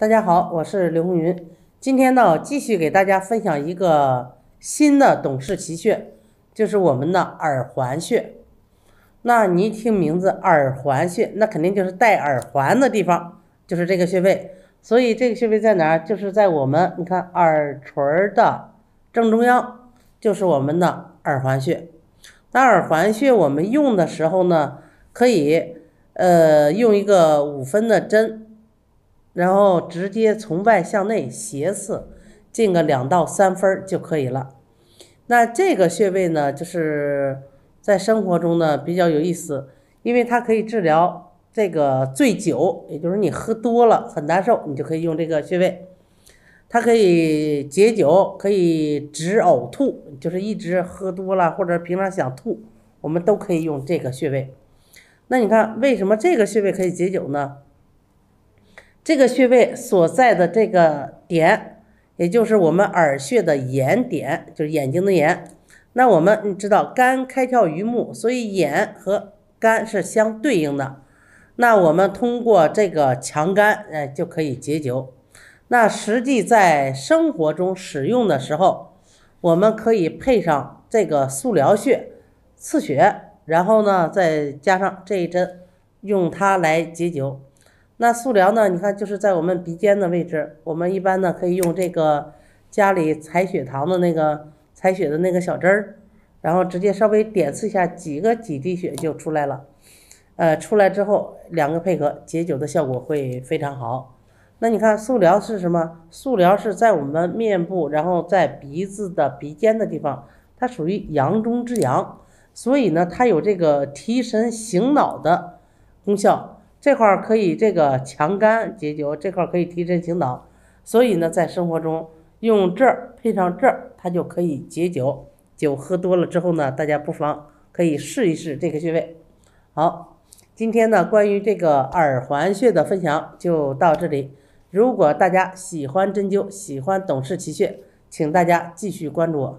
大家好，我是刘红云。今天呢，继续给大家分享一个新的董氏奇穴，就是我们的耳环穴。那你一听名字，耳环穴，那肯定就是戴耳环的地方，就是这个穴位。所以这个穴位在哪儿？就是在我们你看耳垂的正中央，就是我们的耳环穴。那耳环穴我们用的时候呢，可以呃用一个五分的针。然后直接从外向内斜刺，进个两到三分儿就可以了。那这个穴位呢，就是在生活中呢比较有意思，因为它可以治疗这个醉酒，也就是你喝多了很难受，你就可以用这个穴位。它可以解酒，可以止呕吐，就是一直喝多了或者平常想吐，我们都可以用这个穴位。那你看，为什么这个穴位可以解酒呢？这个穴位所在的这个点，也就是我们耳穴的眼点，就是眼睛的眼。那我们你知道，肝开窍于目，所以眼和肝是相对应的。那我们通过这个强肝，哎，就可以解酒。那实际在生活中使用的时候，我们可以配上这个素髎穴刺血，然后呢再加上这一针，用它来解酒。那素疗呢？你看，就是在我们鼻尖的位置，我们一般呢可以用这个家里采血糖的那个采血的那个小针儿，然后直接稍微点刺一下，几个几滴血就出来了。呃，出来之后两个配合解酒的效果会非常好。那你看素疗是什么？素疗是在我们面部，然后在鼻子的鼻尖的地方，它属于阳中之阳，所以呢，它有这个提神醒脑的功效。这块儿可以这个强肝解酒，这块儿可以提神醒脑，所以呢，在生活中用这儿配上这儿，它就可以解酒。酒喝多了之后呢，大家不妨可以试一试这个穴位。好，今天呢，关于这个耳环穴的分享就到这里。如果大家喜欢针灸，喜欢董氏奇穴，请大家继续关注我。